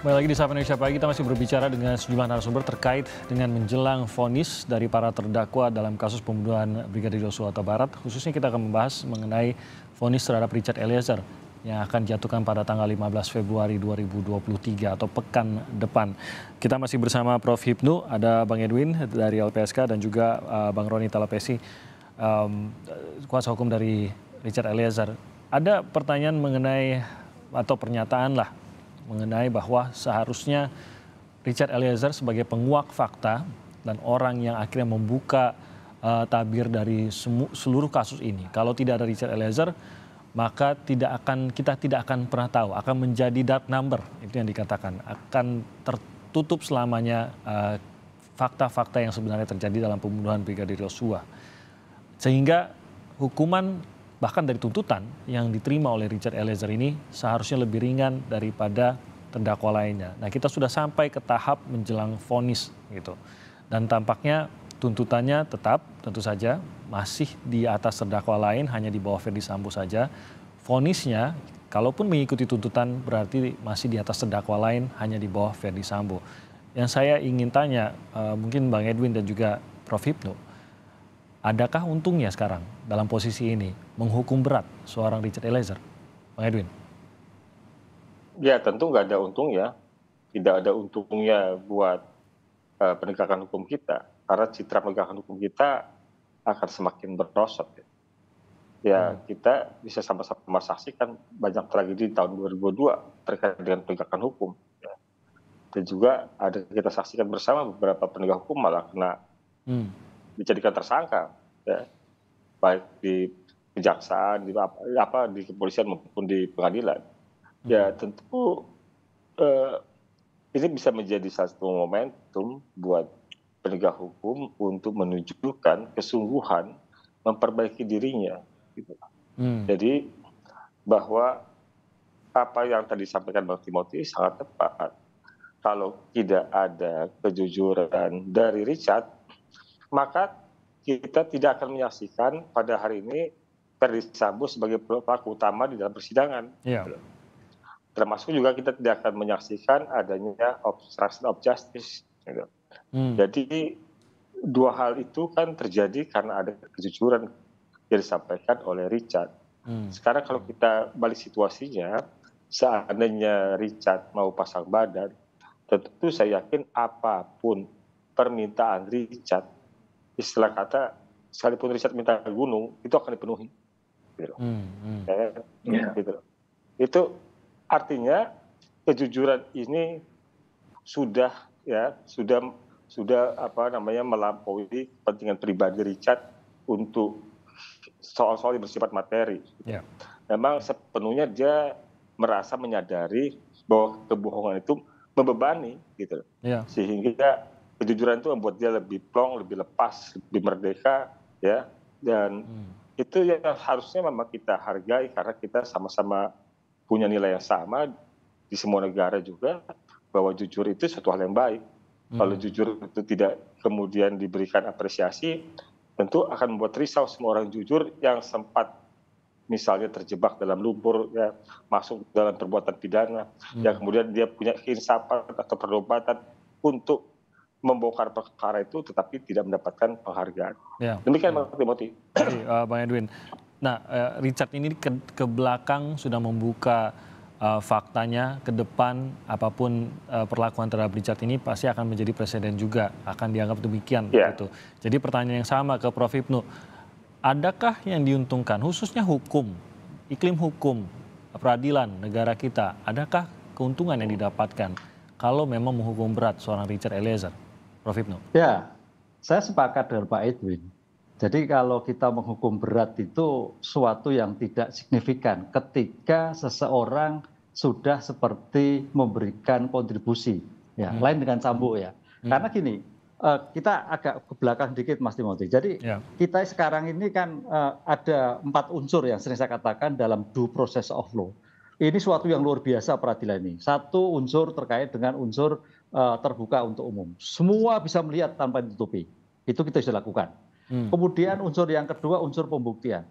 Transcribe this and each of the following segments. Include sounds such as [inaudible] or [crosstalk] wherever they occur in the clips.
Kembali lagi di Sapa Indonesia Pagi, kita masih berbicara dengan sejumlah narasumber terkait dengan menjelang vonis dari para terdakwa dalam kasus pembunuhan Brigadir Yosua Huta Khususnya kita akan membahas mengenai vonis terhadap Richard Eliezer yang akan jatuhkan pada tanggal 15 Februari 2023 atau pekan depan. Kita masih bersama Prof. Hipnu, ada Bang Edwin dari LPSK dan juga uh, Bang Roni Talapesi, um, kuasa hukum dari Richard Eliezer. Ada pertanyaan mengenai atau pernyataan lah mengenai bahwa seharusnya Richard Eliezer sebagai penguak fakta dan orang yang akhirnya membuka uh, tabir dari semu, seluruh kasus ini. Kalau tidak ada Richard Eliezer, maka tidak akan kita tidak akan pernah tahu akan menjadi dark number itu yang dikatakan akan tertutup selamanya uh, fakta-fakta yang sebenarnya terjadi dalam pembunuhan Brigadir Yosua. Sehingga hukuman bahkan dari tuntutan yang diterima oleh Richard Eliezer ini seharusnya lebih ringan daripada terdakwa lainnya. Nah kita sudah sampai ke tahap menjelang vonis gitu. Dan tampaknya tuntutannya tetap tentu saja masih di atas terdakwa lain hanya di bawah Ferdi Sambo saja. Vonisnya kalaupun mengikuti tuntutan berarti masih di atas terdakwa lain hanya di bawah Ferdi Sambo. Yang saya ingin tanya eh, mungkin Bang Edwin dan juga Prof Hipno, adakah untungnya sekarang dalam posisi ini menghukum berat seorang Richard Eliezer? Bang Edwin. Ya tentu nggak ada untung ya. Tidak ada untungnya buat uh, penegakan hukum kita. Karena citra penegakan hukum kita akan semakin berosot. Ya, ya hmm. kita bisa sama-sama saksikan banyak tragedi tahun 2002 terkait dengan penegakan hukum. Ya. Dan juga ada kita saksikan bersama beberapa penegak hukum malah kena hmm. dijadikan tersangka. Ya. Baik di kejaksaan, di apa, apa di kepolisian maupun di pengadilan. Ya hmm. tentu uh, ini bisa menjadi satu momentum buat penegak hukum untuk menunjukkan kesungguhan memperbaiki dirinya. Gitu. Hmm. Jadi bahwa apa yang tadi disampaikan Bang Timothy sangat tepat. Kalau tidak ada kejujuran dari Richard, maka kita tidak akan menyaksikan pada hari ini Ferdi Sambo sebagai pelaku utama di dalam persidangan. Yeah. Gitu Termasuk juga kita tidak akan menyaksikan adanya obstruction of justice. Gitu. Hmm. Jadi dua hal itu kan terjadi karena ada kejujuran yang disampaikan oleh Richard. Hmm. Sekarang kalau kita balik situasinya, seandainya Richard mau pasang badan, tentu saya yakin apapun permintaan Richard, istilah kata sekalipun Richard minta gunung, itu akan dipenuhi gitu Hmm, hmm. Ya, yeah. gitu Itu artinya kejujuran ini sudah ya sudah sudah apa namanya melampaui kepentingan pribadi Richard untuk soal-soal yang bersifat materi. Yeah. Memang sepenuhnya dia merasa menyadari bahwa kebohongan itu membebani gitu. Yeah. Sehingga kejujuran itu membuat dia lebih plong, lebih lepas, lebih merdeka ya dan hmm itu yang harusnya memang kita hargai karena kita sama-sama punya nilai yang sama di semua negara juga bahwa jujur itu suatu hal yang baik. Hmm. Kalau jujur itu tidak kemudian diberikan apresiasi, tentu akan membuat risau semua orang jujur yang sempat misalnya terjebak dalam lumpur, ya, masuk dalam perbuatan pidana, hmm. yang kemudian dia punya keinsapan atau perdobatan untuk membongkar perkara itu tetapi tidak mendapatkan penghargaan. Ya. Demikian Bang Timothy. Uh, Bang Edwin. Nah, uh, Richard ini ke, ke belakang sudah membuka uh, faktanya ke depan apapun uh, perlakuan terhadap Richard ini pasti akan menjadi presiden juga, akan dianggap demikian ya. gitu. Jadi pertanyaan yang sama ke Prof Ibnu. Adakah yang diuntungkan khususnya hukum, iklim hukum, peradilan negara kita? Adakah keuntungan yang didapatkan kalau memang menghukum berat seorang Richard Eliezer? Prof. Ibnu? Ya, saya sepakat dengan Pak Edwin. Jadi kalau kita menghukum berat itu suatu yang tidak signifikan ketika seseorang sudah seperti memberikan kontribusi. Ya, hmm. lain dengan Sambo ya. Hmm. Karena gini, eh, kita agak ke belakang dikit Mas Timothy. Jadi ya. kita sekarang ini kan eh, ada empat unsur yang sering saya katakan dalam due process of law. Ini suatu yang luar biasa peradilan ini. Satu unsur terkait dengan unsur Eh, terbuka untuk umum. Semua bisa melihat tanpa ditutupi. Itu kita sudah lakukan. Hmm. Kemudian unsur yang kedua unsur pembuktian.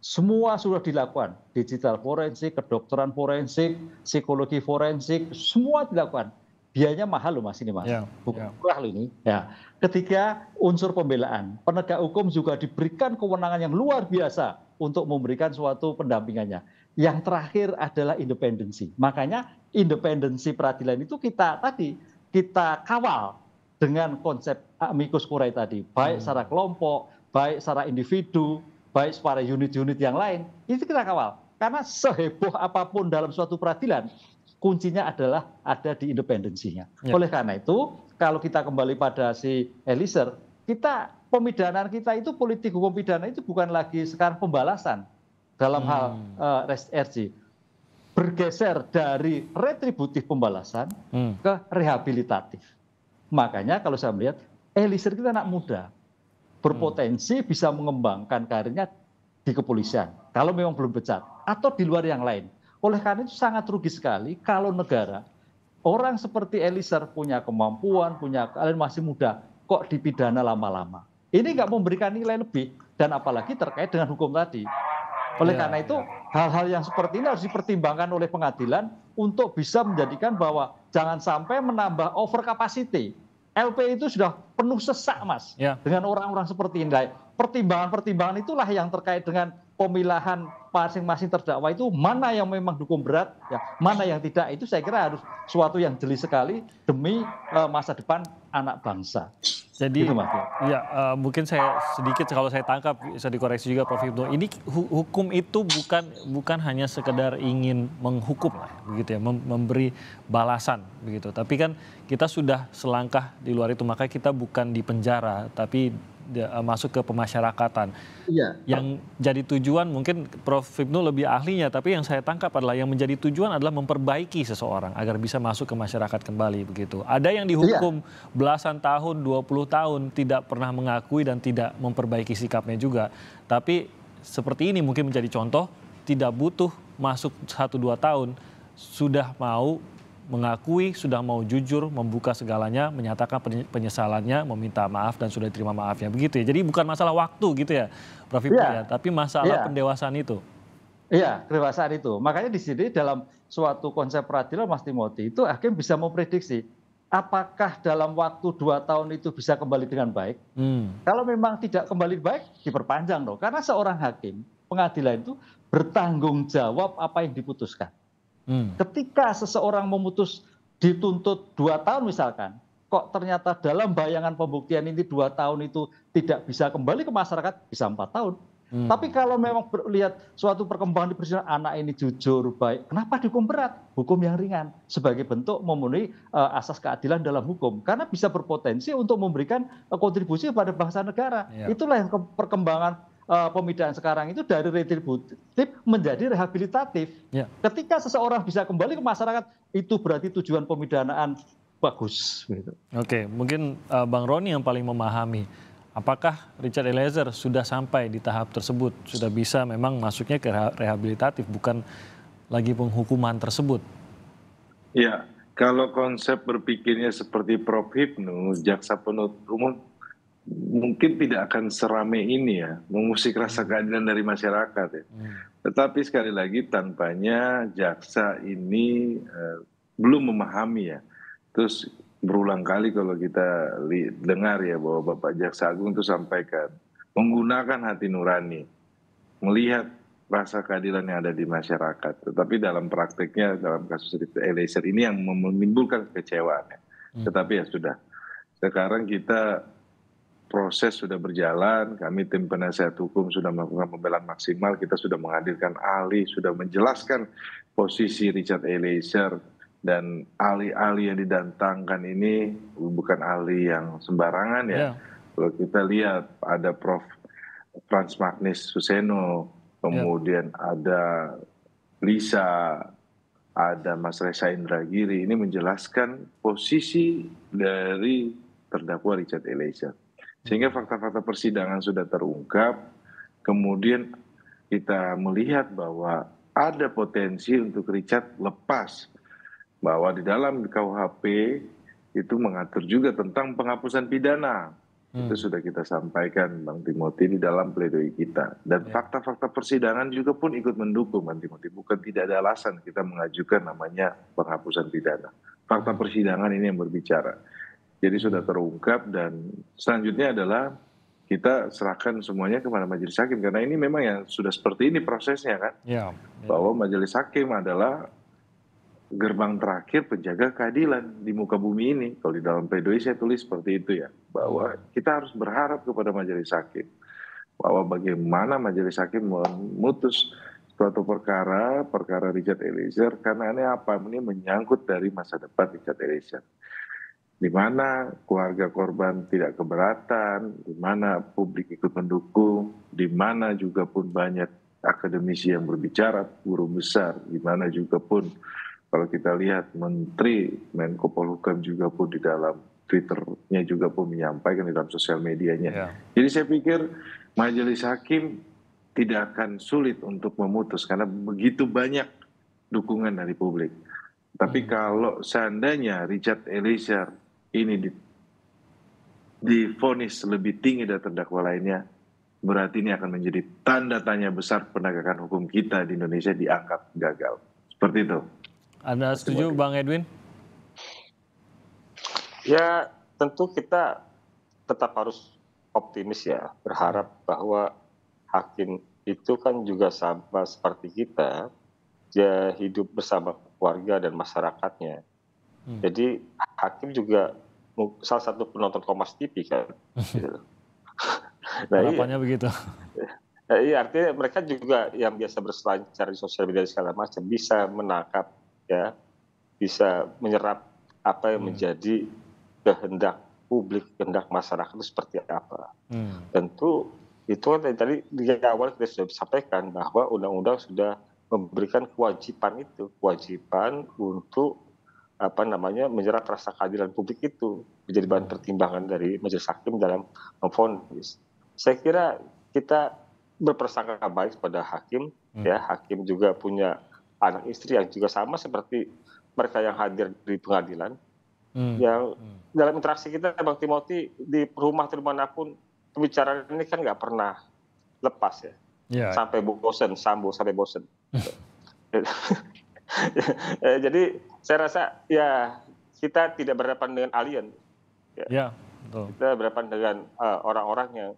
Semua sudah dilakukan, digital forensik, kedokteran forensik, psikologi forensik, semua dilakukan. Biayanya mahal loh mas ini mas, yeah, bukan yeah. murah loh ini. Ya. Ketiga unsur pembelaan, penegak hukum juga diberikan kewenangan yang luar biasa untuk memberikan suatu pendampingannya. Yang terakhir adalah independensi. Makanya independensi peradilan itu kita tadi kita kawal dengan konsep amicus curiae tadi, baik hmm. secara kelompok, baik secara individu, baik secara unit-unit yang lain, itu kita kawal. Karena seheboh apapun dalam suatu peradilan, kuncinya adalah ada di independensinya. Ya. Oleh karena itu, kalau kita kembali pada si Eliezer, kita pemidanaan kita itu politik hukum pidana itu bukan lagi sekarang pembalasan dalam hmm. hal uh, eh, RG bergeser dari retributif pembalasan hmm. ke rehabilitatif. Makanya kalau saya melihat Elisir eh, kita anak muda, berpotensi hmm. bisa mengembangkan karirnya di kepolisian. Kalau memang belum pecat atau di luar yang lain. Oleh karena itu sangat rugi sekali kalau negara orang seperti Eliezer punya kemampuan, punya kalian masih muda, kok dipidana lama-lama. Ini nggak memberikan nilai lebih dan apalagi terkait dengan hukum tadi. Oleh iya, karena itu iya. hal-hal yang seperti ini harus dipertimbangkan oleh pengadilan untuk bisa menjadikan bahwa jangan sampai menambah over capacity. LP itu sudah penuh sesak, Mas, ya. dengan orang-orang seperti ini. Pertimbangan-pertimbangan itulah yang terkait dengan pemilahan masing-masing terdakwa itu mana yang memang dukung berat, ya, mana yang tidak itu saya kira harus suatu yang jeli sekali demi uh, masa depan anak bangsa. Jadi, gitu, ya uh, mungkin saya sedikit kalau saya tangkap bisa dikoreksi juga Prof Ibnu. Ini hukum itu bukan bukan hanya sekedar ingin menghukum lah, begitu ya, mem memberi balasan begitu. Tapi kan kita sudah selangkah di luar itu, maka kita bukan di penjara, tapi Eh, masuk ke pemasyarakatan. Iya. Yang jadi tujuan mungkin Prof. Ibnu lebih ahlinya, tapi yang saya tangkap adalah yang menjadi tujuan adalah memperbaiki seseorang agar bisa masuk ke masyarakat kembali begitu. Ada yang dihukum iya. belasan tahun, 20 tahun tidak pernah mengakui dan tidak memperbaiki sikapnya juga. Tapi seperti ini mungkin menjadi contoh tidak butuh masuk 1 2 tahun sudah mau mengakui sudah mau jujur, membuka segalanya, menyatakan penyesalannya, meminta maaf dan sudah terima maafnya begitu ya. Jadi bukan masalah waktu gitu ya, Prof. Ibu ya, ya tapi masalah ya. pendewasaan itu. Iya, kedewasaan itu. Makanya di sini dalam suatu konsep peradilan Mas Timoti itu hakim bisa memprediksi apakah dalam waktu dua tahun itu bisa kembali dengan baik. Hmm. Kalau memang tidak kembali baik, diperpanjang loh Karena seorang hakim pengadilan itu bertanggung jawab apa yang diputuskan. Hmm. Ketika seseorang memutus dituntut dua tahun misalkan, kok ternyata dalam bayangan pembuktian ini dua tahun itu tidak bisa kembali ke masyarakat, bisa empat tahun. Hmm. Tapi kalau memang lihat suatu perkembangan di persidangan anak ini jujur baik, kenapa dihukum berat? Hukum yang ringan sebagai bentuk memenuhi uh, asas keadilan dalam hukum karena bisa berpotensi untuk memberikan uh, kontribusi pada bangsa negara. Ya. Itulah yang perkembangan Eh, pemidanaan sekarang itu dari retributif menjadi rehabilitatif. Ya. Ketika seseorang bisa kembali ke masyarakat, itu berarti tujuan pemidanaan bagus. Gitu. Oke, mungkin uh, Bang Roni yang paling memahami. Apakah Richard Eliezer sudah sampai di tahap tersebut? Sudah bisa memang masuknya ke rehabilitatif, bukan lagi penghukuman tersebut? Ya, kalau konsep berpikirnya seperti Prof. Hipnu, jaksa penuntut umum mungkin tidak akan serame ini ya, mengusik rasa hmm. keadilan dari masyarakat ya. Hmm. Tetapi sekali lagi tanpanya jaksa ini eh, belum memahami ya. Terus berulang kali kalau kita dengar ya bahwa Bapak Jaksa Agung itu sampaikan menggunakan hati nurani, melihat rasa keadilan yang ada di masyarakat. Tetapi dalam prakteknya dalam kasus Eliezer ini yang menimbulkan kecewaan. Ya. Hmm. Tetapi ya sudah. Sekarang kita proses sudah berjalan, kami tim penasehat hukum sudah melakukan pembelaan maksimal, kita sudah menghadirkan ahli, sudah menjelaskan posisi Richard Eliezer dan ahli-ahli yang didatangkan ini bukan ahli yang sembarangan ya. Yeah. Kalau kita lihat ada Prof. Franz Magnis Suseno, kemudian yeah. ada Lisa, ada Mas Reza Indragiri, ini menjelaskan posisi dari terdakwa Richard Eliezer sehingga hmm. fakta fakta persidangan sudah terungkap kemudian kita melihat bahwa ada potensi untuk Richard lepas bahwa di dalam KUHP itu mengatur juga tentang penghapusan pidana. Hmm. Itu sudah kita sampaikan Bang Timoti di dalam pledoi kita. Dan ya. fakta-fakta yeah. persidangan juga pun ikut mendukung Bang Timoti Bukan tidak ada alasan kita mengajukan namanya penghapusan pidana. Fakta hmm. persidangan ini yang berbicara jadi sudah terungkap dan selanjutnya adalah kita serahkan semuanya kepada majelis hakim karena ini memang yang sudah seperti ini prosesnya kan ya, ya. bahwa majelis hakim adalah gerbang terakhir penjaga keadilan di muka bumi ini kalau di dalam pledoi saya tulis seperti itu ya bahwa kita harus berharap kepada majelis hakim bahwa bagaimana majelis hakim memutus suatu perkara perkara Richard Eliezer karena ini apa ini menyangkut dari masa depan Richard Eliezer di mana keluarga korban tidak keberatan, di mana publik ikut mendukung, di mana juga pun banyak akademisi yang berbicara, guru besar, di mana juga pun kalau kita lihat Menteri Menko Polhukam juga pun di dalam Twitternya juga pun menyampaikan di dalam sosial medianya. Yeah. Jadi saya pikir majelis hakim tidak akan sulit untuk memutus karena begitu banyak dukungan dari publik. Tapi hmm. kalau seandainya Richard Eliezer ini difonis lebih tinggi dari terdakwa lainnya, berarti ini akan menjadi tanda tanya besar penegakan hukum kita di Indonesia dianggap gagal. Seperti itu. Anda setuju, Bang Edwin? Ya, tentu kita tetap harus optimis ya, berharap bahwa hakim itu kan juga sama seperti kita, dia ya, hidup bersama keluarga dan masyarakatnya Hmm. Jadi hakim juga salah satu penonton Kompas TV kan. [laughs] Gitu. [laughs] nah, iya. Harapannya begitu. [laughs] Nah, iya artinya mereka juga yang biasa berselancar di sosial media segala macam bisa menangkap ya, bisa menyerap apa yang hmm. menjadi kehendak publik, kehendak masyarakat itu seperti apa. Hmm. Tentu itu kan tadi di awal kita sudah sampaikan bahwa undang-undang sudah memberikan kewajiban itu, kewajiban untuk apa namanya menyerap rasa keadilan publik itu menjadi bahan pertimbangan dari majelis hakim dalam memfonis. Saya kira kita berprasangka baik kepada hakim, hmm. ya hakim juga punya anak istri yang juga sama seperti mereka yang hadir di pengadilan. Hmm. Yang hmm. dalam interaksi kita, Bang Timothy di rumah pun pembicaraan ini kan nggak pernah lepas ya, ya. sampai bosen, sambo sampai bosen. [laughs] Eh, jadi saya rasa ya kita tidak berhadapan dengan alien. Ya. ya betul. Kita berhadapan dengan orang eh, orang-orang yang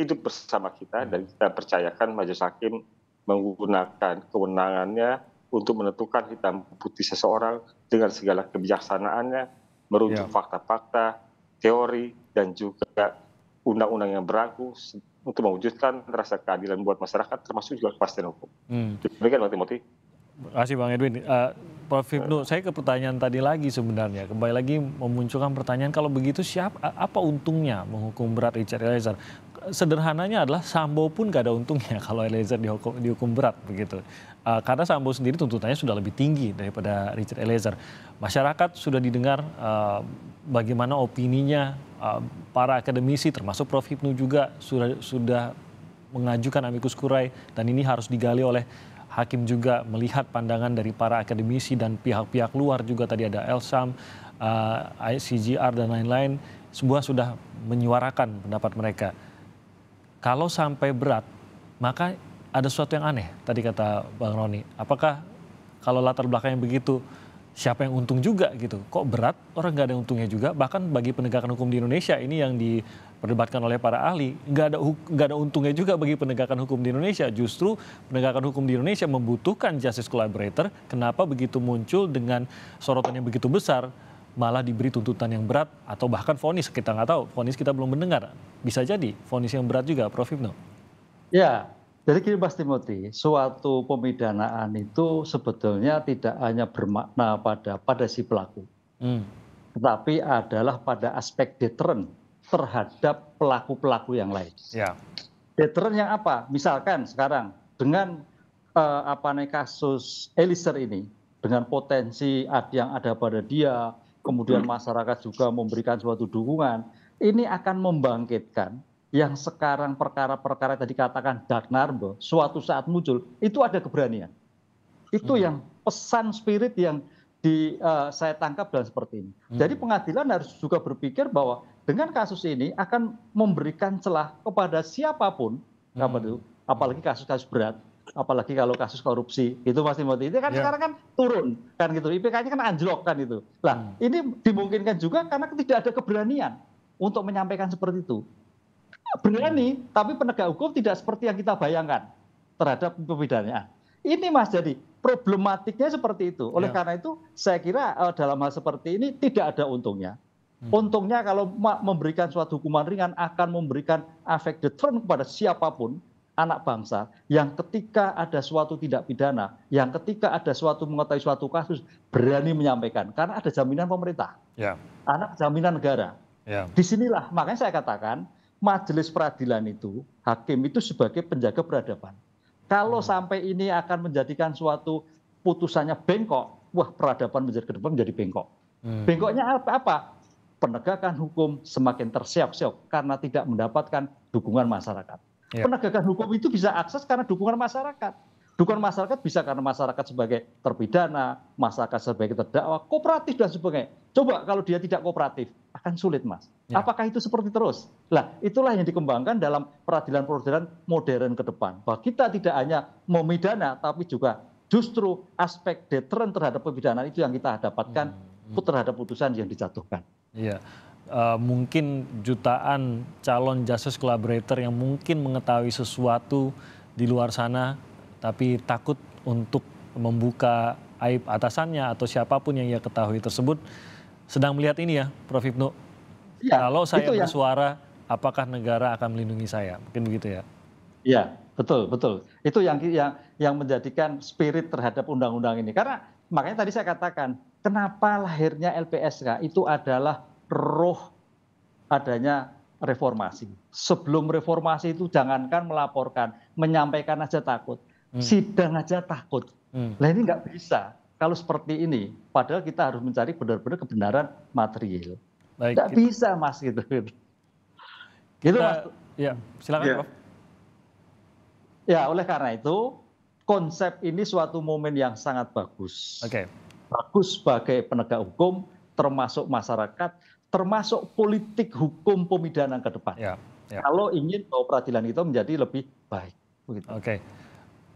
hidup bersama kita ya. dan kita percayakan majelis hakim menggunakan kewenangannya untuk menentukan hitam putih seseorang dengan segala kebijaksanaannya, merujuk fakta ya. fakta-fakta, teori, dan juga undang-undang yang berlaku untuk mewujudkan rasa keadilan buat masyarakat, termasuk juga kepastian hukum. Hmm. Demikian, Mbak Timoti. Terima kasih, Bang Edwin. Uh, Prof Ibnu, saya ke pertanyaan tadi lagi sebenarnya. Kembali lagi memunculkan pertanyaan kalau begitu siapa? apa untungnya menghukum berat Richard Eliezer? Sederhananya adalah Sambo pun gak ada untungnya [laughs] kalau Eliezer dihukum, dihukum berat begitu. Uh, karena Sambo sendiri tuntutannya sudah lebih tinggi daripada Richard Eliezer. Masyarakat sudah didengar uh, bagaimana opininya uh, para akademisi termasuk Prof Hipnu juga sudah sudah mengajukan amikus kurai dan ini harus digali oleh Hakim juga melihat pandangan dari para akademisi dan pihak-pihak luar juga tadi ada Elsam, uh, eh, ICGR dan lain-lain. Sebuah sudah menyuarakan pendapat mereka. Kalau sampai berat, maka ada sesuatu yang aneh tadi kata Bang Roni. Apakah kalau latar belakangnya begitu, siapa yang untung juga gitu? Kok berat? Orang nggak ada untungnya juga. Bahkan bagi penegakan hukum di Indonesia ini yang di diperdebatkan oleh para ahli, nggak ada nggak ada untungnya juga bagi penegakan hukum di Indonesia. Justru penegakan hukum di Indonesia membutuhkan justice collaborator. Kenapa begitu muncul dengan sorotan yang begitu besar? malah diberi tuntutan yang berat atau bahkan vonis kita nggak tahu vonis kita belum mendengar bisa jadi vonis yang berat juga Prof Ibnu ya jadi gini Mas Timothy, suatu pemidanaan itu sebetulnya tidak hanya bermakna pada pada si pelaku, hmm. tetapi adalah pada aspek deteren terhadap pelaku-pelaku yang lain. Ya. Deteren yang apa? Misalkan sekarang dengan eh, apa nih kasus Eliser ini dengan potensi yang ada pada dia, kemudian masyarakat juga memberikan suatu dukungan, ini akan membangkitkan yang sekarang perkara-perkara tadi katakan dark narbo suatu saat muncul itu ada keberanian. Itu hmm. yang pesan spirit yang di uh, saya tangkap dan seperti ini. Hmm. Jadi pengadilan harus juga berpikir bahwa dengan kasus ini akan memberikan celah kepada siapapun, hmm. itu, apalagi kasus-kasus berat, apalagi kalau kasus korupsi itu pasti mau itu kan yeah. sekarang kan turun kan gitu IPK-nya kan anjlok kan itu. Lah hmm. ini dimungkinkan juga karena tidak ada keberanian untuk menyampaikan seperti itu. Berani, hmm. tapi penegak hukum tidak seperti yang kita bayangkan terhadap pemidanaan. Ini Mas jadi problematiknya seperti itu. Oleh ya. karena itu, saya kira uh, dalam hal seperti ini tidak ada untungnya. Hmm. Untungnya kalau memberikan suatu hukuman ringan akan memberikan efek deterrent kepada siapapun anak bangsa yang ketika ada suatu tindak pidana, yang ketika ada suatu mengetahui suatu kasus berani menyampaikan karena ada jaminan pemerintah, ya. anak jaminan negara. Ya. Disinilah makanya saya katakan majelis peradilan itu hakim itu sebagai penjaga peradaban kalau hmm. sampai ini akan menjadikan suatu putusannya bengkok wah peradaban menjadi ke depan menjadi bengkok hmm. bengkoknya apa, apa? penegakan hukum semakin terseok-seok karena tidak mendapatkan dukungan masyarakat. Ya. Penegakan hukum itu bisa akses karena dukungan masyarakat. Dukungan masyarakat bisa karena masyarakat sebagai terpidana, masyarakat sebagai terdakwa, kooperatif dan sebagainya. Coba kalau dia tidak kooperatif, akan sulit, Mas. Ya. Apakah itu seperti terus? Lah, itulah yang dikembangkan dalam peradilan-peradilan modern ke depan. Bahwa kita tidak hanya mau memidana, tapi juga justru aspek deteren terhadap pemidanaan itu yang kita dapatkan hmm. hmm. terhadap putusan yang dijatuhkan. Iya. Uh, mungkin jutaan calon justice collaborator yang mungkin mengetahui sesuatu di luar sana tapi takut untuk membuka aib atasannya atau siapapun yang ia ketahui tersebut sedang melihat ini ya, Prof. Ibnu. Ya, Kalau saya gitu ya. bersuara, ya. apakah negara akan melindungi saya? Mungkin begitu ya. Iya, betul, betul. Itu yang yang yang menjadikan spirit terhadap undang-undang ini. Karena makanya tadi saya katakan, kenapa lahirnya LPSK itu adalah roh adanya reformasi. Sebelum reformasi itu jangankan melaporkan, menyampaikan aja takut. Hmm. Sidang aja takut. Hmm. Nah ini nggak bisa kalau seperti ini. Padahal kita harus mencari benar-benar kebenaran material. Baik, Tidak gitu. bisa mas gitu. Gitu, gitu mas. Ya, silakan ya. Prof. Ya, oleh karena itu konsep ini suatu momen yang sangat bagus. Oke. Okay. Bagus sebagai penegak hukum, termasuk masyarakat, termasuk politik hukum pemidanaan ke depan. Ya, ya. Kalau ingin bahwa peradilan itu menjadi lebih baik. Oke. Okay.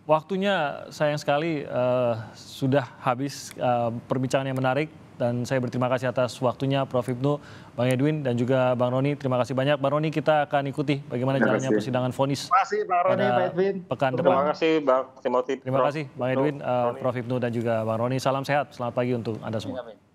Waktunya sayang sekali uh, sudah habis uh, perbincangan yang menarik dan saya berterima kasih atas waktunya Prof Ibnu, Bang Edwin dan juga Bang Roni. Terima kasih banyak. Bang Roni kita akan ikuti bagaimana terima jalannya kasih. persidangan vonis. Terima kasih Bang Roni, Bang Edwin. Pekan depan. Terima kasih Bang Timothy. Terima kasih Bang Edwin, uh, Prof Ibnu dan juga Bang Roni. Salam sehat, selamat pagi untuk Anda semua.